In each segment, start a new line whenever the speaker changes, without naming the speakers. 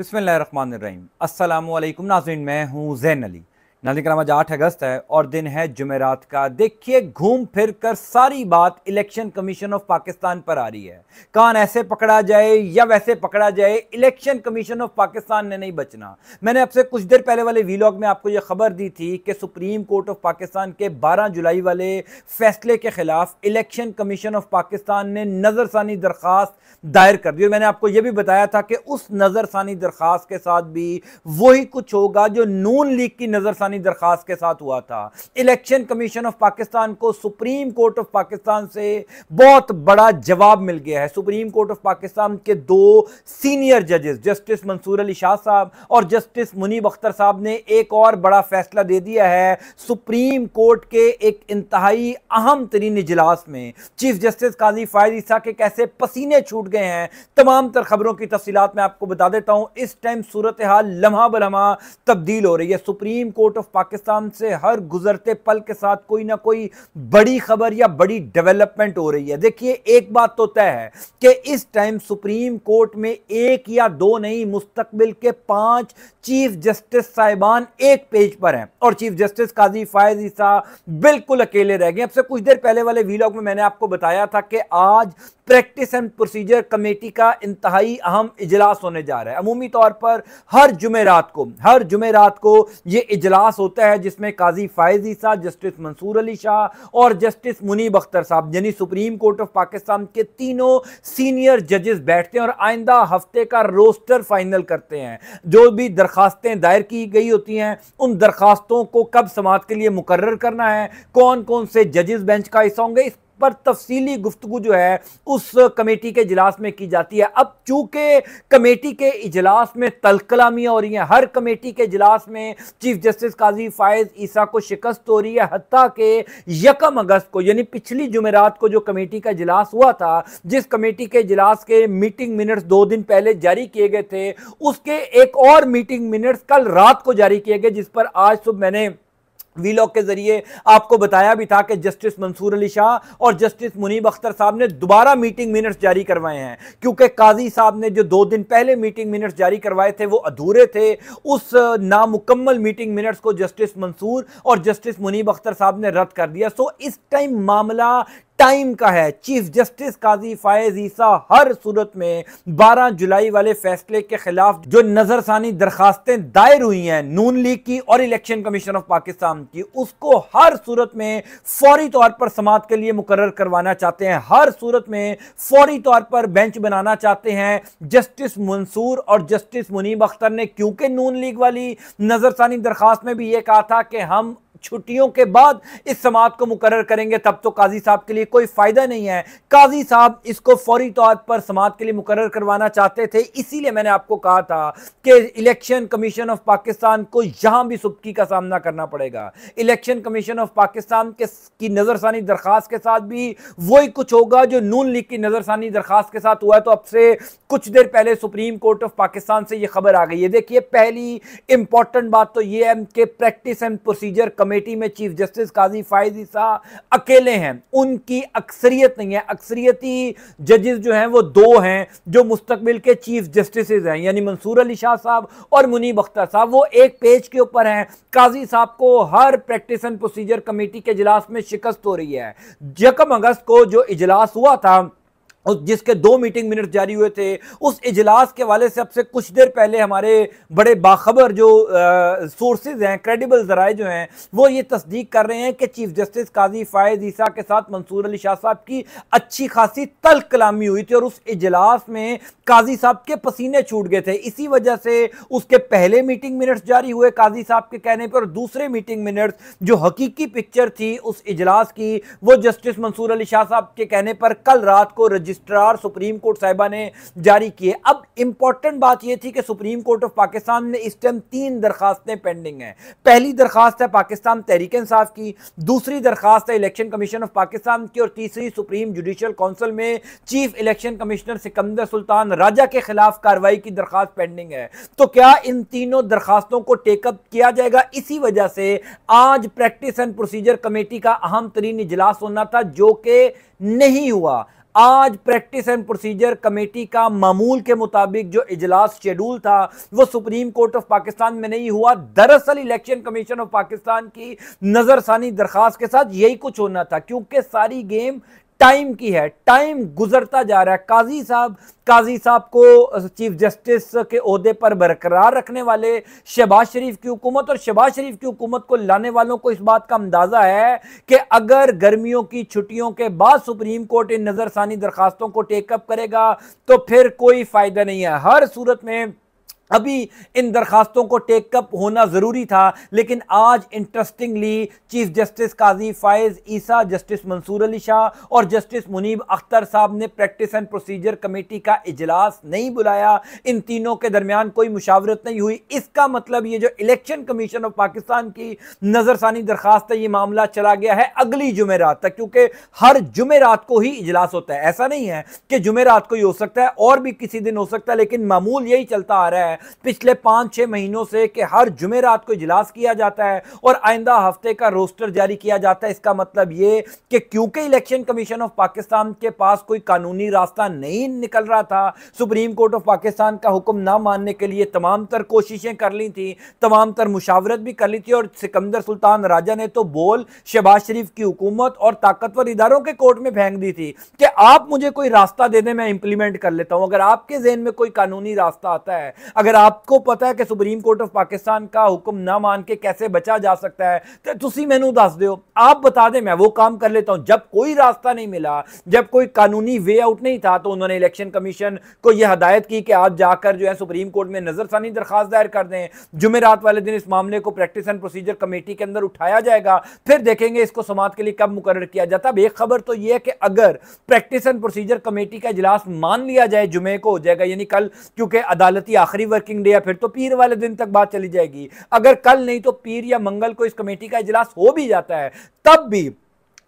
बिसमीम अल्लाम नाजरन मैं हूँ जैन अली नाजिक आज आठ अगस्त है और दिन है जुमेरात का देखिए घूम फिर कर सारी बात इलेक्शन कमीशन ऑफ पाकिस्तान पर आ रही है कान ऐसे पकड़ा जाए या वैसे पकड़ा जाए इलेक्शन कमीशन ऑफ पाकिस्तान ने नहीं बचना मैंने आपसे कुछ देर पहले वाले वीलॉग में आपको यह खबर दी थी कि सुप्रीम कोर्ट ऑफ पाकिस्तान के बारह जुलाई वाले फैसले के खिलाफ इलेक्शन कमीशन ऑफ पाकिस्तान ने नज़रसानी दरखास्त दायर कर दी और मैंने आपको यह भी बताया था कि उस नज़रसानी दरखास्त के साथ भी वही कुछ होगा जो नून लीग की नज़रसानी पाकिस्तानी दरख्वास्त के साथ हुआ था इलेक्शन कमीशन ऑफ पाकिस्तान को सुप्रीम कोर्ट ऑफ पाकिस्तान से बहुत बड़ा जवाब मिल गया है सुप्रीम कोर्ट ऑफ पाकिस्तान के दो सीनियर जजेस जस्टिस मंसूर अली शाह साहब और जस्टिस मुनीब अख्तर साहब ने एक और बड़ा फैसला दे दिया है सुप्रीम कोर्ट के एक इंतहाई अहम तरीन इजलास में चीफ जस्टिस काजी फायद ईसा के कैसे पसीने छूट गए हैं तमाम तर खबरों की तफसीत मैं आपको बता देता हूं इस टाइम सूरत हाल लम्हा बलमा तब्दील हो रही है सुप्रीम कोर्ट ऑफ पाकिस्तान से हर गुजरते पल के साथ कोई ना कोई बड़ी खबर या बड़ी डेवलपमेंट हो रही है देखिए एक बात तो तय है कि इस टाइम सुप्रीम कोर्ट में एक या दो नहीं मुस्तकबिल के पांच चीफ जस्टिस साहिबान एक पेज पर हैं और चीफ जस्टिस काजी फायज ईसा बिल्कुल अकेले रह गए अब से कुछ देर पहले वाले वीलॉग में मैंने आपको बताया था कि आज प्रैक्टिस एंड प्रोसीजर कमेटी का इंतहाई अहम इजलास होने जा रहा है अमूमी तौर पर हर जुमेरात को हर जुमेरात को ये इजलास होता है जिसमें काजी फायज ईसा जस्टिस मंसूर अली शाह और जस्टिस मुनीब अख्तर साहब यानी सुप्रीम कोर्ट ऑफ पाकिस्तान के तीनों सीनियर जजेस बैठते हैं और आइंदा हफ्ते का रोस्टर फाइनल करते हैं जो भी दरखास्तें दायर की गई होती हैं उन दरखास्तों को कब समाज के लिए मुकर करना है कौन कौन से जजेस बेंच का हिस्सा होंगे इस पर तफसीली गुफ्तु जो है उस कमेटी के इजलास में की जाती है अब चूंकि कमेटी के इजलास में तलकलामियाँ हो रही हैं हर कमेटी के इजलास में चीफ जस्टिस काजी फायज ईसा को शिकस्त हो रही है हती के यकम अगस्त को यानी पिछली जुमेरात को जो कमेटी का इजलास हुआ था जिस कमेटी के इजलास के मीटिंग मिनट्स दो दिन पहले जारी किए गए थे उसके एक और मीटिंग मिनट्स कल रात को जारी किए गए जिस पर आज सुबह मैंने वीलॉग के जरिए आपको बताया भी था कि जस्टिस मंसूर अली शाह और जस्टिस मुनीब अख्तर साहब ने दोबारा मीटिंग मिनट्स जारी करवाए हैं क्योंकि काजी साहब ने जो दो दिन पहले मीटिंग मिनट्स जारी करवाए थे वो अधूरे थे उस नामुकम्मल मीटिंग मिनट्स को जस्टिस मंसूर और जस्टिस मुनीब अख्तर साहब ने रद्द कर दिया सो इस टाइम मामला टाइम का है चीफ जस्टिस काजी फायज ईसा हर सूरत में 12 जुलाई वाले फैसले के खिलाफ जो नजरसानी दरखास्तें दायर हुई हैं नून लीग की और इलेक्शन कमीशन ऑफ पाकिस्तान की उसको हर सूरत में फौरी तौर पर समाज के लिए मुकर करवाना चाहते हैं हर सूरत में फौरी तौर पर बेंच बनाना चाहते हैं जस्टिस मंसूर और जस्टिस मुनीब अख्तर ने क्योंकि नून लीग वाली नजरसानी दरखास्त में भी यह कहा था कि हम छुट्टियों के बाद इस समात को मुकर करेंगे तब तो काजी साहब के लिए कोई फ़ायदा नहीं है काजी साहब इसको फौरी तौर पर समात के लिए मुकर करवाना चाहते थे इसीलिए मैंने आपको कहा था कि इलेक्शन कमीशन ऑफ पाकिस्तान को यहां भी सुबकी का सामना करना पड़ेगा इलेक्शन कमीशन ऑफ पाकिस्तान के की नज़रसानी दरखास्त के साथ भी वही कुछ होगा जो नून लीग की नज़रसानी दरखास्त के साथ हुआ है तो अब से कुछ देर पहले सुप्रीम कोर्ट ऑफ पाकिस्तान से यह खबर आ गई है देखिए पहली इंपॉर्टेंट बात तो यह है कि practice and procedure commission committee में चीफ जस्टिस काजी फायज ईसा अकेले हैं उनकी अक्सरियत नहीं है अक्सरियती जजेस जो हैं वो दो हैं जो मुस्तबिल के चीफ जस्टिस हैं यानी मंसूर अली शाह साहब और मुनीब अख्तर साहब वो एक पेज के ऊपर हैं काजी साहब को हर प्रैक्टिस एंड प्रोसीजर कमेटी के इजलास में शिकस्त हो रही है जकम अगस्त को जो इजलास हुआ था उस जिसके दो मीटिंग मिनट जारी हुए थे उस इजलास के वाले से अब से कुछ देर पहले हमारे बड़े बाखबर जो सोर्सेज हैं क्रेडिबल जराए जो हैं वो ये तस्दीक कर रहे हैं कि चीफ जस्टिस काजी फायद ईसा के साथ मंसूर अली शाह साहब की अच्छी खासी तल कलामी हुई थी और उस इजलास में काजी साहब के पसीने छूट गए थे इसी वजह से उसके पहले मीटिंग मिनट्स जारी हुए काजी साहब के कहने पर और दूसरे मीटिंग मिनट्स जो हकीकी पिक्चर थी उस इजलास की वो जस्टिस मंसूर अली शाह साहब के कहने पर कल रात को रजिस्टर रजिस्ट्रार सुप्रीम कोर्ट साहिबा ने जारी किए अब इंपॉर्टेंट बात यह थी कि सुप्रीम कोर्ट ऑफ पाकिस्तान में इस टाइम तीन दरखास्तें पेंडिंग हैं पहली दरखास्त है पाकिस्तान तहरीक इंसाफ की दूसरी दरखास्त है इलेक्शन कमीशन ऑफ पाकिस्तान की और तीसरी सुप्रीम जुडिशल काउंसिल में chief election commissioner Sikandar Sultan Raja के खिलाफ कार्रवाई की दरखास्त पेंडिंग है तो क्या इन तीनों दरखास्तों को टेकअप किया जाएगा इसी वजह से आज प्रैक्टिस एंड प्रोसीजर कमेटी का अहम तरीन इजलास होना था जो कि नहीं हुआ आज प्रैक्टिस एंड प्रोसीजर कमेटी का मामूल के मुताबिक जो इजलास शेड्यूल था वो सुप्रीम कोर्ट ऑफ पाकिस्तान में नहीं हुआ दरअसल इलेक्शन कमीशन ऑफ पाकिस्तान की नजरसानी दरखास्त के साथ यही कुछ होना था क्योंकि सारी गेम टाइम की है टाइम गुजरता जा रहा है काजी साहब काजी साहब को चीफ जस्टिस के अहदे पर बरकरार रखने वाले शहबाज शरीफ की हुकूमत और शहबाज शरीफ की हुकूमत को लाने वालों को इस बात का अंदाज़ा है कि अगर गर्मियों की छुट्टियों के बाद सुप्रीम कोर्ट इन नज़रसानी दरखास्तों को टेकअप करेगा तो फिर कोई फ़ायदा नहीं है हर सूरत में अभी इन दरखास्तों को टेकअप होना ज़रूरी था लेकिन आज interestingly chief justice Qazi Faez Isa justice Mansoor Ali Shah और जस्टिस मुनीब अख्तर साहब ने प्रैक्टिस एंड प्रोसीजर कमेटी का इजलास नहीं बुलाया इन तीनों के दरमियान कोई मुशावरत नहीं हुई इसका मतलब ये जो इलेक्शन कमीशन ऑफ पाकिस्तान की नज़रसानी दरखास्त है ये मामला चला गया है अगली जुमेरात तक क्योंकि हर जुमेरात को ही इजलास होता है ऐसा नहीं है कि जुमेरात को ही हो सकता है और भी किसी दिन हो सकता है लेकिन मामूल यही चलता आ रहा है पिछले पाँच छः महीनों से कि हर जुमेरात को इजलास किया जाता है और आइंदा हफ्ते का रोस्टर जारी किया जाता है इसका मतलब ये कि क्योंकि इलेक्शन कमीशन ऑफ पाकिस्तान के पास कोई कानूनी रास्ता नहीं निकल रहा था सुप्रीम कोर्ट ऑफ पाकिस्तान का हुक्म ना मानने के लिए तमाम तर कोशिशें कर ली थी तमाम तर मुशावरत भी कर ली थी और सिकंदर सुल्तान राजा ने तो बोल शहबाज शरीफ की हुकूमत और ताकतवर इदारों के कोर्ट में फेंक दी थी कि आप मुझे कोई रास्ता दे दें मैं इंप्लीमेंट कर लेता हूं अगर आपके जहन में कोई कानूनी रास्ता आता है अगर अगर आपको पता है कि सुप्रीम कोर्ट ऑफ पाकिस्तान का हुक्म ना मान के कैसे बचा जा सकता है तो तुम मैं दस दौ आप बता दें मैं वो काम कर लेता हूं जब कोई रास्ता नहीं मिला जब कोई कानूनी वे आउट नहीं था तो उन्होंने इलेक्शन कमीशन को यह हदायत की कि आप जाकर जो है सुप्रीम कोर्ट में नज़रसानी दरखास्त दायर कर दें जुमेरात वाले दिन इस मामले को प्रैक्टिस एंड प्रोसीजर कमेटी के अंदर उठाया जाएगा फिर देखेंगे इसको समाज के लिए कब मुकर किया जाता अब एक खबर तो यह है कि अगर प्रैक्टिस एंड प्रोसीजर कमेटी का इजलास मान लिया जाए जुमे को हो जाएगा यानी कल क्योंकि अदालती आखिरी वर्किंग डे है फिर तो पीर वाले दिन तक बात चली जाएगी अगर कल नहीं तो पीर या मंगल को इस कमेटी का इजलास हो भी जाता है तब भी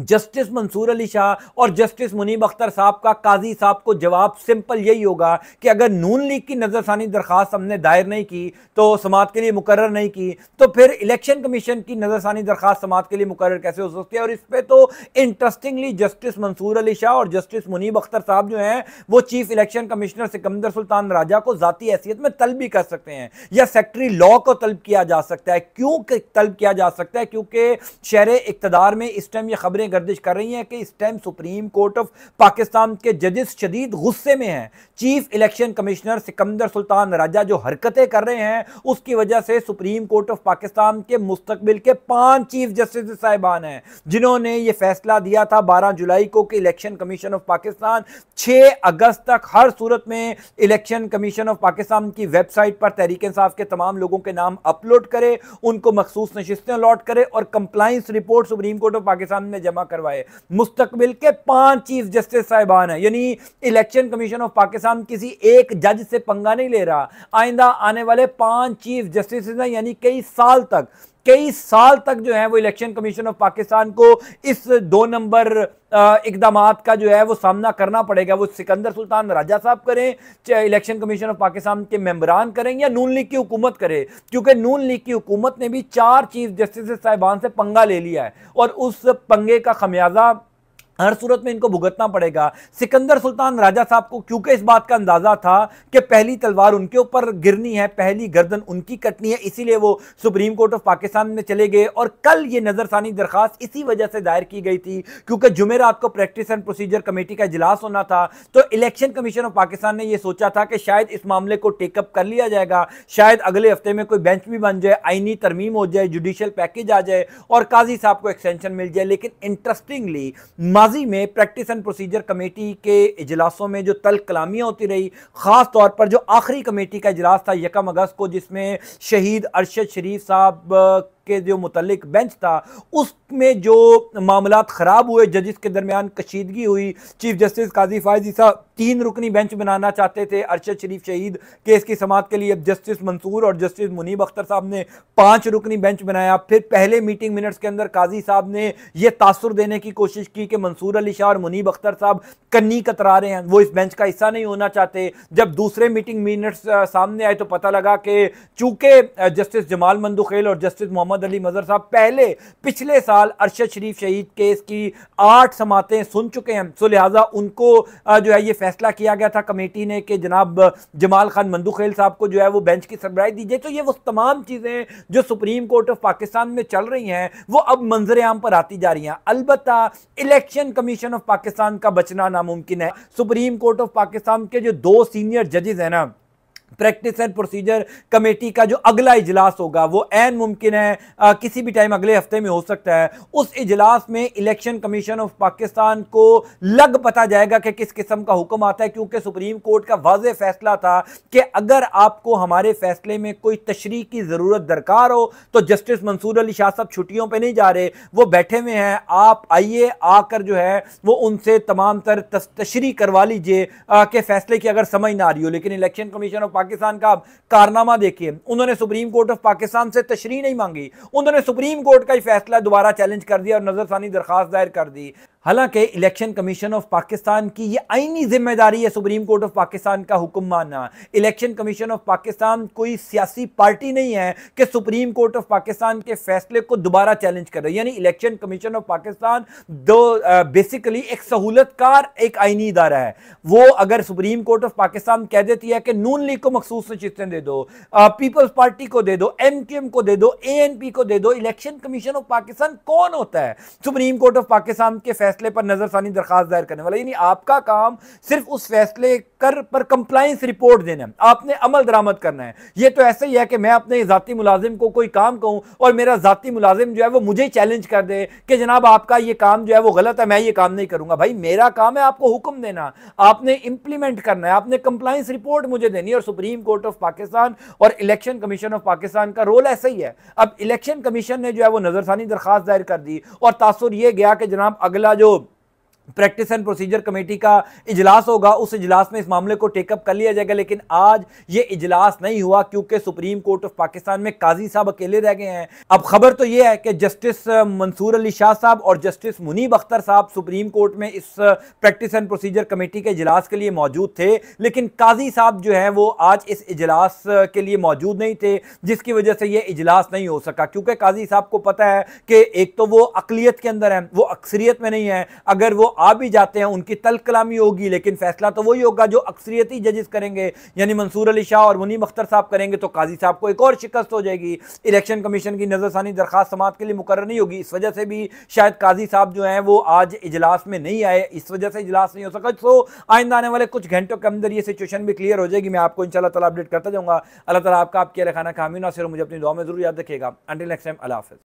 जस्टिस मंसूर अली शाह और जस्टिस मुनीब अख्तर साहब का काजी साहब को जवाब सिंपल यही होगा कि अगर नून लीग की नज़रसानी दरख्वास्त हमने दायर नहीं की तो समात के लिए मुकर नहीं की तो फिर इलेक्शन कमीशन की नज़रसानी दरख्वास्त समात के लिए मुकर कैसे हो सकती है और इस पर तो इंटरेस्टिंगली जस्टिस मंसूर अली शाह और जस्टिस मुनीब अख्तर साहब जो हैं वो chief election commissioner Sikandar Sultan Raja को ज़ाती हैसियत में तलब भी कर सकते हैं या सेक्ट्री लॉ को तलब किया जा सकता है क्यों तलब किया जा सकता है क्योंकि शहर इकतदार में इस टाइम ये खबरें नजरें गर्दिश कर रही हैं कि इस time supreme court of Pakistan के जजेस शदीद गुस्से में हैं chief election commissioner Sikandar Sultan Raja जो हरकतें कर रहे हैं उसकी वजह से सुप्रीम कोर्ट ऑफ पाकिस्तान के मुस्तबिल के पांच चीफ जस्टिस साहिबान हैं जिन्होंने ये फैसला दिया था बारह जुलाई को कि इलेक्शन कमीशन ऑफ पाकिस्तान छह अगस्त तक हर सूरत में इलेक्शन कमीशन ऑफ पाकिस्तान की वेबसाइट पर तहरीक इंसाफ के तमाम लोगों के नाम अपलोड करे उनको मखसूस नशिस्तें अलॉट करे और compliance report supreme court of Pakistan में जमा जमा करवाए मुस्तकबिल के पांच चीफ जस्टिस साहिबान है यानी इलेक्शन कमीशन ऑफ पाकिस्तान किसी एक जज से पंगा नहीं ले रहा आइंदा आने वाले पांच चीफ जस्टिस हैं यानी कई साल तक कई साल तक जो है वो इलेक्शन कमीशन ऑफ पाकिस्तान को इस दो नंबर इकदाम का जो है वो सामना करना पड़ेगा वो सिकंदर सुल्तान राजा साहब करें चाहे इलेक्शन कमीशन ऑफ पाकिस्तान के मेम्बरान करें या नून लीग की हुकूमत करे क्योंकि नून लीग की हुकूमत ने भी चार चीफ जस्टिस साहिबान से पंगा ले लिया है और उस पंगे का खमियाजा हर सूरत में इनको भुगतना पड़ेगा सिकंदर सुल्तान राजा साहब को क्योंकि इस बात का अंदाजा था कि पहली तलवार उनके ऊपर गिरनी है पहली गर्दन उनकी कटनी है इसीलिए वो सुप्रीम कोर्ट ऑफ पाकिस्तान में चले गए और कल ये नज़रसानी दरखास्त इसी वजह से दायर की गई थी क्योंकि जुमे रात को प्रैक्टिस एंड प्रोसीजर कमेटी का इजलास होना था तो इलेक्शन कमीशन ऑफ पाकिस्तान ने यह सोचा था कि शायद इस मामले को टेकअप कर लिया जाएगा शायद अगले हफ्ते में कोई बेंच भी बन जाए आइनी तरमीम हो जाए जुडिशियल पैकेज आ जाए और काजी साहब को एक्सटेंशन मिल जाए लेकिन इंटरेस्टिंगली माजी में प्रैक्टिस एंड प्रोसीजर कमेटी के इजलासों में जो तल कलामियाँ होती रही ख़ास तौर पर जो आखिरी कमेटी का इजलास था यकम अगस्त को जिसमें शहीद अरशद शरीफ साहब के जो मुतल बेंच था उसमें जो मामला ख़राब हुए जजिस के दरमियान कशीदगी हुई चीफ जस्टिस काजी फायजी साहब तीन रुकनी बेंच बनाना चाहते थे अरशद शरीफ शहीद केस की समात के लिए जस्टिस मंसूर और जस्टिस मुनीब अख्तर साहब ने पांच रुकनी बेंच बनाया फिर पहले मीटिंग मिनट्स के अंदर काजी साहब ने यह तासर देने की कोशिश की कि मंसूर अली शाह और मुनीब अख्तर साहब कन्नी कतरा रहे हैं वो इस बेंच का हिस्सा नहीं होना चाहते जब दूसरे मीटिंग मिनट्स सामने आए तो पता लगा कि चूंकि जस्टिस जमाल मंदुखेल और जस्टिस मोहम्मद मोहम्मद अली मजहर साहब पहले पिछले साल अरशद शरीफ शहीद केस की आठ समातें सुन चुके हैं सो लिहाजा उनको जो है ये फैसला किया गया था कमेटी ने कि जनाब जमाल खान मंदूखेल साहब को जो है वो बेंच की सरबराई दीजिए तो ये वो तमाम चीज़ें जो सुप्रीम कोर्ट ऑफ पाकिस्तान में चल रही हैं वो अब मंजर आम पर आती जा रही हैं अलबत् इलेक्शन कमीशन ऑफ पाकिस्तान का बचना नामुमकिन है सुप्रीम कोर्ट ऑफ पाकिस्तान के जो दो सीनियर जजेज हैं ना प्रैक्टिस एंड प्रोसीजर कमेटी का जो अगला इजलास होगा वो एन मुमकिन है आ, किसी भी टाइम अगले हफ्ते में हो सकता है उस इजलास में इलेक्शन कमीशन ऑफ पाकिस्तान को लग पता जाएगा कि किस किस्म का हुक्म आता है क्योंकि सुप्रीम कोर्ट का वाज फैसला था कि अगर आपको हमारे फैसले में कोई तशरी की ज़रूरत दरकार हो तो जस्टिस मंसूर अली शाह साहब छुट्टियों पर नहीं जा रहे वो बैठे हुए हैं आप आइए आकर जो है वो उनसे तमाम तर तशरी करवा लीजिए के फैसले की अगर समझ ना आ रही हो लेकिन इलेक्शन कमीशन ऑफ पाकिस्तान का कारनामा देखिए उन्होंने सुप्रीम कोर्ट ऑफ पाकिस्तान से तशरी नहीं मांगी उन्होंने सुप्रीम कोर्ट का ही फैसला दोबारा चैलेंज कर दिया और नजरसानी दरखास्त दायर कर दी हालांकि इलेक्शन कमीशन ऑफ पाकिस्तान की ये आईनी जिम्मेदारी है सुप्रीम कोर्ट ऑफ पाकिस्तान का हुक्म मानना इलेक्शन कमीशन ऑफ पाकिस्तान कोई सियासी पार्टी नहीं है कि सुप्रीम कोर्ट ऑफ पाकिस्तान के फैसले को दोबारा चैलेंज कर यानी इलेक्शन कमीशन ऑफ पाकिस्तान दो बेसिकली एक सहूलतकार एक आईनी इदारा है वो अगर सुप्रीम कोर्ट ऑफ पाकिस्तान कह देती है कि नून लीग को मखसूस नशिस्तें दे दो पीपल्स पार्टी को दे दो एम क्यू एम को दे दो ए एन पी को दे दो इलेक्शन कमीशन ऑफ पाकिस्तान कौन होता है सुप्रीम कोर्ट ऑफ पाकिस्तान के फैसले फैसले पर नज़रसानी दरखास्त दायर करने वाला यानी आपका काम सिर्फ उस फैसले कर पर कंप्लाइंस रिपोर्ट देना है आपने अमल दरामद करना है यह तो ऐसा ही है कि मैं अपने ज़ाती मुलाजिम को कोई काम कहूँ और मेरा ज़ाती मुलाजिम जो है वो मुझे चैलेंज कर दे कि जनाब आपका यह काम जो है वो गलत है मैं ये काम नहीं करूंगा भाई मेरा काम है आपको हुक्म देना आपने इंप्लीमेंट करना है आपने कंप्लाइंस रिपोर्ट मुझे देनी है और सुप्रीम कोर्ट ऑफ पाकिस्तान और इलेक्शन कमीशन ऑफ पाकिस्तान का रोल ऐसा ही है अब इलेक्शन कमीशन ने जो है वो नज़रसानी दरखास्त दायर कर दी और तासुर यह गया कि जनाब अगला जो trabalhou practice and procedure committee का इजलास होगा उस इजलास में इस मामले को टेकअप कर लिया जाएगा लेकिन आज ये इजलास नहीं हुआ क्योंकि सुप्रीम कोर्ट ऑफ पाकिस्तान में काजी साहब अकेले रह गए हैं अब खबर तो ये है कि जस्टिस मंसूर अली शाह साहब और जस्टिस मुनीब अख्तर साहब सुप्रीम कोर्ट में इस प्रैक्टिस एंड प्रोसीजर कमेटी के इजलास के लिए मौजूद थे लेकिन काजी साहब जो है वो आज इस इजलास uh, के लिए मौजूद नहीं थे जिसकी वजह से यह इजलास नहीं हो सका क्योंकि काजी साहब को पता है कि एक तो वो अकलीत के अंदर है वो अक्सरियत में नहीं है अगर वो आ भी जाते हैं उनकी तल कलामी होगी लेकिन फैसला तो वही होगा जो अक्सरियती जजेस करेंगे यानी मंसूर अली शाह और मुनीम अख्तर साहब करेंगे तो काजी साहब को एक और शिकस्त हो जाएगी इलेक्शन कमीशन की नज़रसानी दरखास्त समात के लिए मुकर नहीं होगी इस वजह से भी शायद काजी साहब जो हैं वो आज इजलास में नहीं आए इस वजह से इजलास नहीं हो सका तो आइंदा आने वाले कुछ घंटों के अंदर ये सिचुएशन भी क्लियर हो जाएगी मैं आपको इन शाला अपडेट करता जाऊँगा अल्लाह तला आपका आपके खाना कामिन और सिर मुझे अपनी दुआ में जरूर याद रखेगा अंटिल नेक्स्ट टाइम अला हाफ़